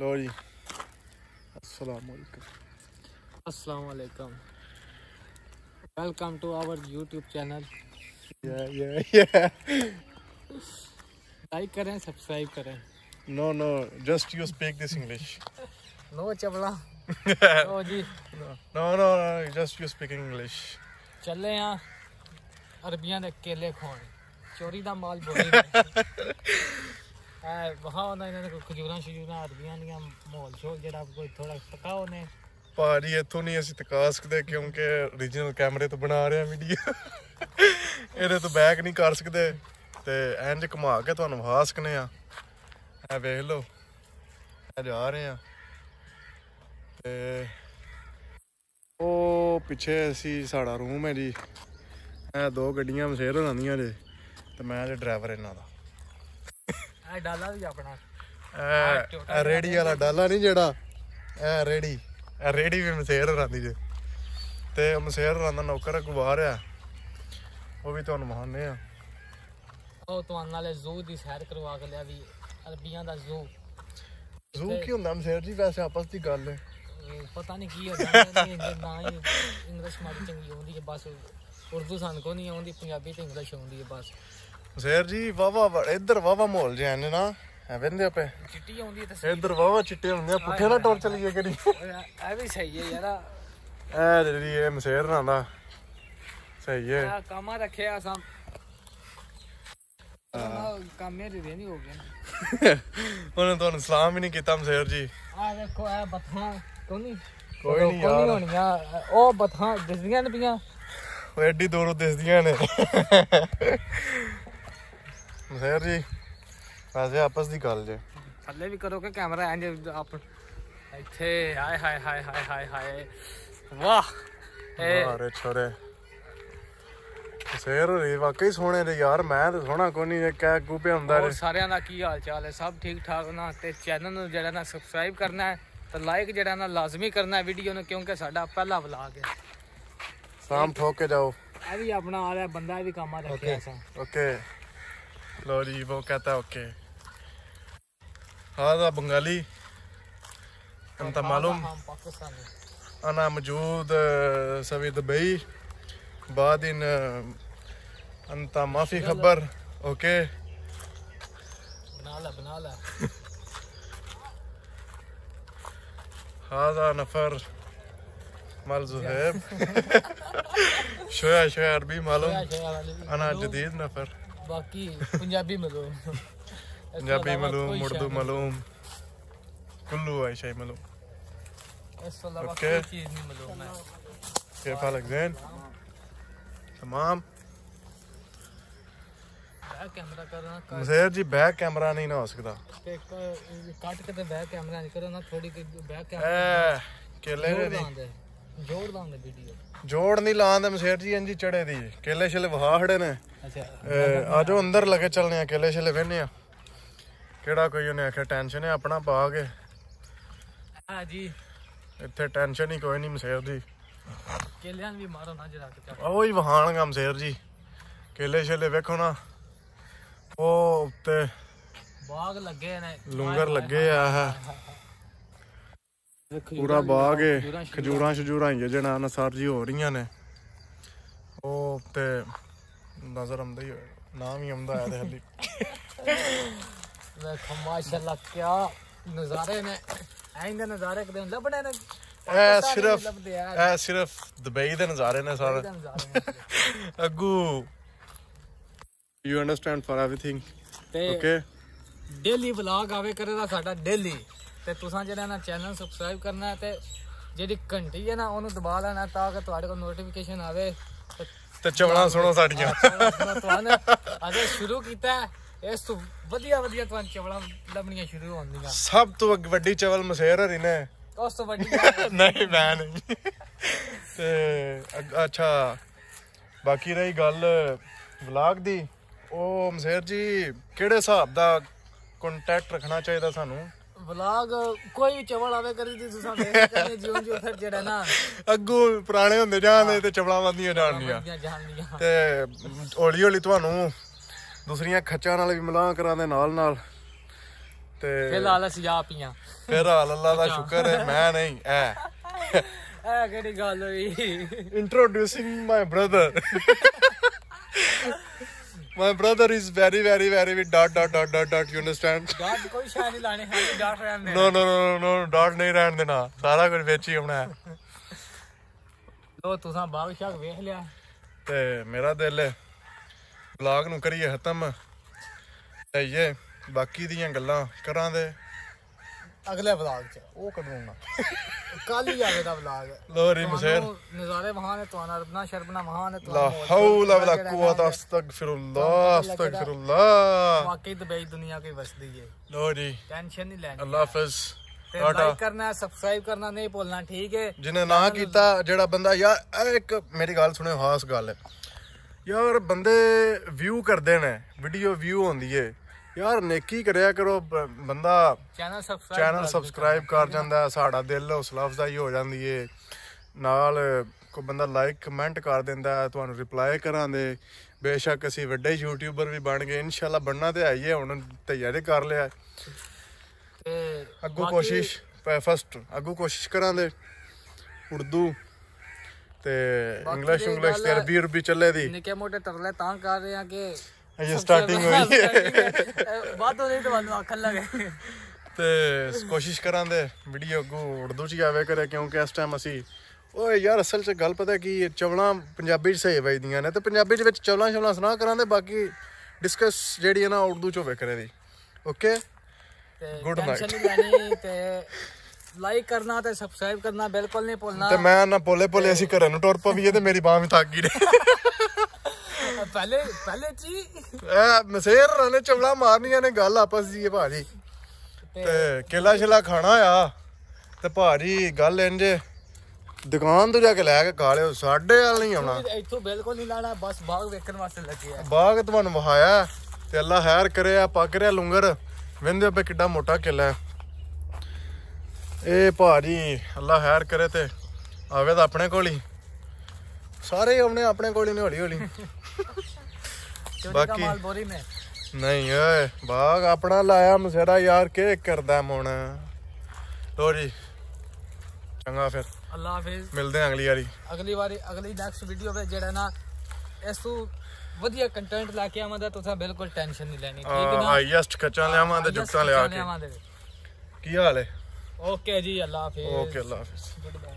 ਲੋ ਜੀ अस्सलाम वालेकुम अस्सलाम वालेकुम welcome to our YouTube channel like करें सब्सक्राइब करें no no just you speak this English no चबला नो जी no no just you speak English चले आ अरबियां दे केले खोण चोरी दा माल बोली ਐ ਵਹਾਉਂਦਾ ਇਹਨਾਂ ਦੇ ਕੋਈ ਖਜੂਰਾਂ ਸ਼ਜੂਰਾਂ ਆਦਮੀਆਂ ਦੀਆਂ ਮੋਲ ਛੋ ਜਿਹੜਾ ਕੋਈ ਥੋੜਾ ਪਕਾਓ ਨੇ ਪਾਰੀ ਇਥੋਂ ਨਹੀਂ ਅਸੀਂ ਤਕਾਸ ਸਕਦੇ ਕਿਉਂਕਿ origignal ਕੈਮਰੇ ਤੋਂ ਬਣਾ ਰਿਹਾ ਵੀਡੀਓ ਇਹਦੇ ਤੋਂ ਬੈਕ ਨਹੀਂ ਕਰ ਸਕਦੇ ਤੇ ਐਂਜ ਘੁਮਾ ਕੇ ਤੁਹਾਨੂੰ ਵਹਾ ਸਕਨੇ ਆ ਐ ਵੇਖ ਲਓ ਐ ਜਾ ਰਹੇ ਆ ਤੇ ਉਹ ਪਿੱਛੇ ਅਸੀਂ ਸਾਡਾ ਰੂਮ ਹੈ ਜੀ ਐ ਦੋ ਗੱਡੀਆਂ ਮਸੇਰ ਹੋਣਾਂ ਦੀਆਂ ਜੇ ਤੇ ਮੈਂ ਜੇ ਡਰਾਈਵਰ ਇਹਨਾਂ ਦਾ ਆ ਡਾਲਾ ਵੀ ਆਪਣਾ ਐ ਰੇੜੀ ਵਾਲਾ ਡਾਲਾ ਨਹੀਂ ਜਿਹੜਾ ਐ ਰੇੜੀ ਐ ਰੇੜੀ ਵੀ ਮਸੇਰ ਰਾਂਦੀ ਜੇ ਤੇ ਮਸੇਰ ਰਾਂਦਾ ਨੌਕਰ ਬਾਹਰ ਆ ਉਹ ਵੀ ਤੁਹਾਨੂੰ ਮਹਾਨੇ ਆ ਉਹ ਤੁਹਾਨੂੰ ਨਾਲੇ ਜ਼ੂ ਦੀ ਸੈਰ ਕਰਵਾ ਕੇ ਲਿਆ ਵੀ ਅਰਬੀਆਂ ਦਾ ਜ਼ੂ ਜ਼ੂ ਕੀ ਹੁੰਦਾ ਮਸੇਰ ਜੀ ਵੈਸੇ ਆਪਸ ਦੀ ਗੱਲ ਹੈ ਪਤਾ ਨਹੀਂ ਕੀ ਹੁੰਦਾ ਨਾ ਇੰਗਲਿਸ਼ ਮਾਰ ਚੰਗੀ ਹੁੰਦੀ ਹੈ ਬਸ ਉਰਦੂ ਸਾਨੂੰ ਕੋ ਨਹੀਂ ਆਉਂਦੀ ਪੰਜਾਬੀ ਤੇ ਇੰਗਲਿਸ਼ ਆਉਂਦੀ ਹੈ ਬਸ ਸਹਿਰ ਜੀ ਵਾਵਾ ਇੱਧਰ ਵਾਵਾ ਮੋਲ ਜੇ ਨੇ ਨਾ ਐ ਵੰਦੇ ਆਪੇ ਚਿੱਟੀ ਆਉਂਦੀ ਹੈ ਤਸਵੀਰ ਇੱਧਰ ਵਾਵਾ ਚਿੱਟੇ ਹੁੰਦੇ ਆ ਪੁੱਠੇ ਨਾ ਟੋਰ ਚਲੀਏ ਗਏ ਕਰੀ ਐ ਵੀ ਸਹੀ ਹੈ ਯਾਰਾ ਐ ਜਿਹੜੀ ਇਹ ਮਸ਼ੇਰ ਨਾਲ ਦਾ ਸਹੀ ਹੈ ਆ ਕਾਮਾ ਰੱਖਿਆ ਸਾਂ ਕਾਮੇ ਦੇ ਨਹੀਂ ਹੋ ਗਿਆ ਉਹਨੇ ਤੁਹਾਨੂੰ ਸਲਾਮ ਵੀ ਨਹੀਂ ਕੀਤਾ ਮਸ਼ੇਰ ਜੀ ਆ ਦੇਖੋ ਐ ਬਥਾਂ ਕੋਨੀ ਕੋਈ ਨਹੀਂ ਯਾਰ ਹੋਣੀਆਂ ਉਹ ਬਥਾਂ ਦਿਸਦੀਆਂ ਨੇ ਪੀਆਂ ਉਹ ਐਡੀ ਦੂਰੋਂ ਦਿਸਦੀਆਂ ਨੇ ਨਸੇਰ ਜੀ ਵੈਸੇ ਆਪਸ ਦੀ ਗੱਲ ਜੇ ਥੱਲੇ ਵੀ ਕਰੋ ਕਿ ਕੈਮਰਾ ਐਂ ਆਪ ਇੱਥੇ ਹਾਏ ਹਾਏ ਹਾਏ ਹਾਏ ਹਾਏ ਹਾਏ ਵਾਹ ਅਰੇ ਛੋਰੇ ਸ਼ੇਰ ਰੇ ਵਾਕਈ ਸੋਹਣੇ ਨੇ ਯਾਰ ਮੈਂ ਤਾਂ ਸੋਹਣਾ ਕੋਈ ਨਹੀਂ ਕਹਿ ਗੂਪੇ ਹੁੰਦਾ ਰੇ ਸਾਰਿਆਂ ਦਾ ਕੀ ਹਾਲ ਚਾਲ ਹੈ ਸਭ ਠੀਕ ਠਾਕ ਨਾ ਤੇ ਚੈਨਲ ਨੂੰ ਜਿਹੜਾ ਨਾ ਸਬਸਕ੍ਰਾਈਬ ਕਰਨਾ ਹੈ ਤੇ ਲਾਈਕ ਜਿਹੜਾ ਨਾ ਲਾਜ਼ਮੀ ਕਰਨਾ ਹੈ ਵੀਡੀਓ ਨੂੰ ਕਿਉਂਕਿ ਸਾਡਾ ਪਹਿਲਾ ਵਲੌਗ ਹੈ ਸ਼ਾਮ ਠੋਕੇ ਜਾਓ ਇਹ ਵੀ ਆਪਣਾ ਆ ਰਿਹਾ ਬੰਦਾ ਇਹ ਵੀ ਕੰਮ ਆ ਰੱਖਿਆ ਸਾਂ okay Lori mau kata oke. Halah Bengali. Anta malum. Anak muda Sabit bayi. Badin anta maafi kabar oke. Benallah benallah. Halah nafar malzubeh. Shoya sholih Arabi malum. Anak jadid nafar. ਬਾਕੀ ਪੰਜਾਬੀ ਮਲੂਮ ਪੰਜਾਬੀ ਮਲੂਮ ਮੁਰਦੂ ਮਲੂਮ ਕੁੱਲੂ ਆਇਸ਼ਾ ਮਲੂਮ ਇਸ ਤੋਂ ਇਲਾਵਾ ਕੋਈ ਚੀਜ਼ ਨਹੀਂ ਮਲੂਮ ਹੈ كيف حالك ਕੈਮਰਾ ਕਰਨਾ ਮਸੇਰ ਜੀ ਬੈਕ ਕੈਮਰਾ ਨਹੀਂ ਨਾ ਹੋ ਸਕਦਾ ਇੱਕ ਕੱਟ ਕੇ ਤੇ ਬੈਕ ਕੈਮਰਾ ਨਹੀਂ ਕਰੋ ਨਾ ਥੋੜੀ ਬੈਕ ਕੈਮਰਾ ਕੇਲੇ ਦੇ ਜੋੜ ਦਾਂਗੇ ਵੀਡੀਓ ਜੋੜ ਨਹੀਂ ਲਾਉਂਦੇ ਮਸੇਰ ਜੀ ਇੰਜ ਚੜੇ ਦੀ ਕੇਲੇ ਛਲੇ ਵਹਾ ਖੜੇ ਨੇ ਆਜੋ ਅੰਦਰ ਲੱਗੇ ਚੱਲਨੇ ਆ ਕੇਲੇ ਛਲੇ ਵੇਨੇ ਆ ਕਿਹੜਾ ਕੋਈ ਉਹਨੇ ਆਖਿਆ ਟੈਨਸ਼ਨ ਹੈ ਆਪਣਾ ਬਾਗ ਹੈ ਹਾਂ ਜੀ ਇੱਥੇ ਟੈਨਸ਼ਨ ਹੀ ਕੋਈ ਨਹੀਂ ਮਸੇਰ ਦੀ ਕੇਲਿਆਂ ਵੀ ਮਾਰੋ ਨਾ ਜਰਾ ਕੇ ਉਹ ਹੀ ਗਾ ਮਸੇਰ ਜੀ ਕੇਲੇ ਛਲੇ ਵੇਖੋ ਨਾ ਉਹ ਉੱਤੇ ਬਾਗ ਲੱਗੇ ਨੇ ਲੂੰਗਰ ਲੱਗੇ ਆ ਹੈ ਪੂਰਾ ਬਾਗ ਹੈ ਖਜੂਰਾਂ ਸ਼ਜੂਰਾਂ ਹੀ ਜਣਾ ਨਸਰ ਜੀ ਹੋ ਰਹੀਆਂ ਨੇ ਉਹ ਤੇ ਨਜ਼ਰ ਆਉਂਦਾ ਹੀ ਨਾਮ ਹੀ ਆਉਂਦਾ ਹੈ ਹਲੀ ਵੇਖੋ ਮਾਸ਼ਾਅੱਲਾ ਕੀ ਨਜ਼ਾਰੇ ਨੇ ਐਂਦੇ ਨਜ਼ਾਰੇ ਕਦੇ ਲੱਭਣੇ ਨੇ ਐ ਸਿਰਫ ਐ ਸਿਰਫ ਦੁਬਈ ਦੇ ਨਜ਼ਾਰੇ ਨੇ ਸਾਰੇ ਅੱਗੂ you understand for everything okay daily vlog ਆਵੇ ਕਰੇਗਾ ਸਾਡਾ ਡੇਲੀ ਤੇ ਤੁਸੀਂ ਜਿਹੜਾ ਨਾ ਚੈਨਲ ਸਬਸਕ੍ਰਾਈਬ ਕਰਨਾ ਤੇ ਜਿਹੜੀ ਘੰਟੀ ਹੈ ਨਾ ਉਹਨੂੰ ਦਬਾ ਲੈਣਾ ਤਾਂ ਕਿ ਤੁਹਾਡੇ ਕੋਲ ਨੋਟੀਫਿਕੇਸ਼ਨ ਆਵੇ ਤੇ ਚਵਲਾਂ ਸੁਣੋ ਸਾਡੀਆਂ ਅਜੇ ਸ਼ੁਰੂ ਕੀਤਾ ਇਸ ਤੋਂ ਵਧੀਆ ਵਧੀਆ ਤੁਹਾਨੂੰ ਚਵਲਾਂ ਲੱਭਣੀਆਂ ਸ਼ੁਰੂ ਹੋਣਗੀਆਂ ਸਭ ਤੋਂ ਅੱਗੇ ਵੱਡੀ ਚਵਲ ਮਸੇਰ ਹਰੀ ਨੇ ਉਸ ਤੋਂ ਵੱਡੀ ਨਹੀਂ ਮੈਂ ਨਹੀਂ ਤੇ ਅੱਛਾ ਬਾਕੀ ਰਹੀ ਗੱਲ ਵਲੌਗ ਦੀ ਉਹ ਮਸੇਰ ਜੀ ਕਿਹੜੇ ਹਿਸਾਬ ਦਾ ਕੰਟੈਕਟ ਰੱਖਣਾ ਚਾਹੀਦਾ ਸਾਨੂੰ ਵਲੌਗ ਕੋਈ ਚਵਲ ਆਵੇ ਕਰੀ ਤੁਸੀਂ ਸਾਡੇ ਕਹਿੰਦੇ ਜਿਉਂ ਜਿਉਂ ਫਿਰ ਜਿਹੜਾ ਨਾ ਅੱਗੂ ਪੁਰਾਣੇ ਹੁੰਦੇ ਜਾਂਦੇ ਤੇ ਚਵਲਾਂ ਬੰਦੀਆਂ ਜਾਣਦੀਆਂ ਤੇ ਹੌਲੀ ਹੌਲੀ ਤੁਹਾਨੂੰ ਦੂਸਰੀਆਂ ਖੱਚਾਂ ਨਾਲ ਵੀ ਮਿਲਾਂ ਕਰਾਂਦੇ ਨਾਲ ਨਾਲ ਤੇ ਲਾਲ ਅਸੀਂ ਆ ਪੀਆਂ ਹਾਲ ਅੱਲਾ ਦਾ ਸ਼ੁਕਰ ਹੈ ਮੈਂ ਨਹੀਂ ਐ ਐ ਕਿਹੜੀ ਗੱਲ ਹੋਈ introducing my brother My brother is very very very with dot dot dot dot, dot. You understand? Dot ਕੋਈ ਸ਼ਾਇ ਨਹੀਂ ਲਾਣੇ ਹੈ ਡਾਟ ਰਹਿਣ ਦੇ No, ਨੋ ਨੋ ਨੋ ਨੋ ਡਾਟ ਨਹੀਂ ਰਹਿਣ ਦੇਣਾ. ਸਾਰਾ ਕੁਝ ਵਿੱਚ ਹੀ ਆਉਣਾ ਹੈ। ਲੋ ਤੁਸੀਂ ਬਾਗ ਸ਼ਾਗ ਵੇਖ ਲਿਆ ਤੇ ਮੇਰਾ ਦਿਲ ਹੈ ਨੂੰ ਕਰੀਏ ਖਤਮ। ਲਈਏ ਬਾਕੀ ਦੀਆਂ ਗੱਲਾਂ ਕਰਾਂਗੇ ਅਗਲੇ ਵਲੌਗ 'ਚ ਉਹ ਕਢਵਾਉਣਾ ਕੱਲ ਹੀ ਆਵੇਗਾ ਵਲੌਗ ਲੋਰੀ ਮਸੇਰ ਨਜ਼ਾਰੇ ਵਹਾਂ ਨੇ ਤੁਹਾਨੂੰ ਰਬਨਾ ਸ਼ਰਬਨਾ ਵਹਾਂ ਨੇ ਤੁਹਾਨੂੰ ਲਾ ਹੌਲਾ ਵਲਾ ਕੁਵਤ ਅਸਤਗਫਿਰੁਲਲਾ ਅਸਤਗਫਿਰੁਲਲਾ ਵਾਕਈ ਦੁਬਈ ਦੁਨੀਆ ਕੋਈ ਵਸਦੀ ਲੋ ਲੋਰੀ ਟੈਨਸ਼ਨ ਨਹੀਂ ਲੈਣੀ ਅੱਲਾ ਹਾਫਿਜ਼ ਲਾਈਕ ਕਰਨਾ ਸਬਸਕ੍ਰਾਈਬ ਕਰਨਾ ਨਹੀਂ ਭੁੱਲਣਾ ਠੀਕ ਹੈ ਜਿਹਨੇ ਨਾ ਕੀਤਾ ਜਿਹੜਾ ਬੰਦਾ ਯਾਰ ਇੱਕ ਮੇਰੀ ਗੱਲ ਸੁਣਿਓ ਖਾਸ ਗੱਲ ਹੈ ਯਾਰ ਬੰਦੇ ਵਿਊ ਕਰਦੇ ਨੇ ਵੀਡੀਓ ਵਿਊ ਹੁੰਦੀ ਏ ਯਾਰ ਨੇਕੀ ਕਰਿਆ ਕਰੋ ਬੰਦਾ ਚੈਨਲ ਸਬਸਕ੍ਰਾਈਬ ਚੈਨਲ ਸਬਸਕ੍ਰਾਈਬ ਕਰ ਜਾਂਦਾ ਸਾਡਾ ਦਿਲ ਉਸ ਲਫ਼ਜ਼ ਦਾ ਹੀ ਹੋ ਜਾਂਦੀ ਏ ਨਾਲ ਕੋ ਬੰਦਾ ਲਾਈਕ ਕਮੈਂਟ ਕਰ ਦਿੰਦਾ ਤੁਹਾਨੂੰ ਰਿਪਲਾਈ ਕਰਾਂਦੇ ਬੇਸ਼ੱਕ ਅਸੀਂ ਵੱਡੇ ਯੂਟਿਊਬਰ ਵੀ ਬਣ ਗਏ ਇਨਸ਼ਾਅੱਲਾ ਬਣਨਾ ਤੇ ਆਈਏ ਹੁਣ ਤਿਆਰੀ ਕਰ ਲਿਆ ਤੇ ਕੋਸ਼ਿਸ਼ ਫਸਟ ਅੱਗੂ ਕੋਸ਼ਿਸ਼ ਕਰਾਂਦੇ ਉਰਦੂ ਤੇ ਇੰਗਲਿਸ਼ ਇੰਗਲਿਸ਼ ਤੇ ਅਰਬੀ ਅਰਬੀ ਚੱਲੇ ਦੀ ਨਿੱਕੇ ਮੋਟੇ ਤਰਲੇ ਤਾਂ ਕਰ ਰਹੇ ਆ ਕਿ ਅਜੇ ਸਟਾਰਟਿੰਗ ਹੋਈ ਹੈ ਵੱਧ ਉਹਦੇ ਤੁਹਾਨੂੰ ਆਖਣ ਲੱਗੇ ਤੇ ਕੋਸ਼ਿਸ਼ ਕਰਾਂਦੇ ਵੀਡੀਓ ਅੱਗੋਂ ਉਰਦੂ ਚ ਆਵੇ ਕਰੇ ਕਿਉਂਕਿ ਇਸ ਟਾਈਮ ਅਸੀਂ ਓਏ ਯਾਰ ਅਸਲ ਚ ਗੱਲ ਪਤਾ ਕੀ ਚਵਲਾ ਪੰਜਾਬੀ ਚ ਸਹੀ ਵਜਦੀਆਂ ਨੇ ਤੇ ਪੰਜਾਬੀ ਦੇ ਵਿੱਚ ਚਵਲਾ ਚਵਲਾਂ ਸੁਣਾ ਕਰਾਂਦੇ ਬਾਕੀ ਡਿਸਕਸ ਜਿਹੜੀ ਹੈ ਨਾ ਉਰਦੂ ਚ ਹੋਵੇ ਕਰੇ ਦੀ ਓਕੇ ਗੁੱਡ ਨਾਈਟ ਤੇ ਲਾਈਕ ਕਰਨਾ ਤੇ ਸਬਸਕ੍ਰਾਈਬ ਕਰਨਾ ਬਿਲਕੁਲ ਨਹੀਂ ਭੁੱਲਣਾ ਤੇ ਮੈਂ ਨਾ ਪੋਲੇ ਪੋਲੇ ਅਸੀਂ ਘਰਾਂ ਨੂੰ ਟੁਰ ਪਵੀਏ ਤੇ ਮੇਰੀ ਬਾਹ ਵੀ ਥੱਕ ਗਈ ਨੇ ਪਹਿਲੇ ਪਹਿਲੇ ਜੀ ਐ ਮਸੇਰ ਨੇ ਚਵਲਾ ਮਾਰਨੀਆਂ ਨੇ ਗੱਲ ਆਪਸ ਦੀ ਹੈ ਭਾਜੀ ਤੇ ਕੇਲਾ ਛਲਾ ਖਾਣਾ ਆ ਤੇ ਭਾਜੀ ਗੱਲ ਇੰਜ ਦੁਕਾਨ ਤੋਂ ਜਾ ਕੇ ਲੈ ਕੇ ਖਾ ਲਿਓ ਸਾਡੇ ਵਾਲ ਨਹੀਂ ਆਉਣਾ ਇੱਥੋਂ ਬਿਲਕੁਲ ਨਹੀਂ ਲਾਣਾ ਬਸ ਬਾਗ ਵੇਖਣ ਵਾਸਤੇ ਲੱਗੇ ਆ ਬਾਗ ਤੁਹਾਨੂੰ ਵਹਾਇਆ ਤੇ ਅੱਲਾ ਹੈਰ ਕਰਿਆ ਪੱਕ ਰਿਆ ਲੁੰਗਰ ਵਿੰਦੇ ਉੱਪਰ ਕਿੱਡਾ ਮੋਟਾ ਕਿਲਾ ਇਹ ਭਾਜੀ ਅੱਲਾ ਹੈਰ ਕਰੇ ਤੇ ਆਵੇ ਤਾਂ ਆਪਣੇ ਕੋਲ ਹੀ ਸਾਰੇ ਆਉਣੇ ਆਪਣੇ ਕੋਲ ਹੀ ਨੇ ਹੌਲੀ ਹੌਲੀ ਬਾਕੀ ਮਾਲ ਬੋਰੀ ਮੇ ਨਹੀਂ ਓਏ ਬਾਗ ਆਪਣਾ ਲਾਇਆ ਮਸੇੜਾ ਯਾਰ ਕੀ ਕਰਦਾ ਮੋਣ ਲੋ ਜੀ ਚੰਗਾ ਫਿਰ ਅੱਲਾ ਹਾਫਿਜ਼ ਮਿਲਦੇ ਆਂ ਅਗਲੀ ਵਾਰੀ ਅਗਲੀ ਵਾਰੀ ਅਗਲੀ ਨੈਕਸਟ ਵੀਡੀਓ ਵਿੱਚ ਜਿਹੜਾ ਨਾ ਇਸ ਤੋਂ ਵਧੀਆ ਕੰਟੈਂਟ ਲਾ ਕੇ ਆਵਾਂਦਾ ਤੁਸੀਂ ਬਿਲਕੁਲ ਟੈਨਸ਼ਨ ਨਹੀਂ ਲੈਣੀ ਠੀਕ ਨਾ ਹਾਈਐਸਟ ਖਚਾ ਲਿਆਵਾਂ ਤੇ ਜੁੱਤਾਂ ਲਿਆ ਕੇ ਕੀ ਹਾਲ ਹੈ ਓਕੇ ਜੀ ਅੱਲਾ ਹਾਫਿਜ਼ ਓਕੇ ਅੱਲਾ ਹਾਫਿਜ਼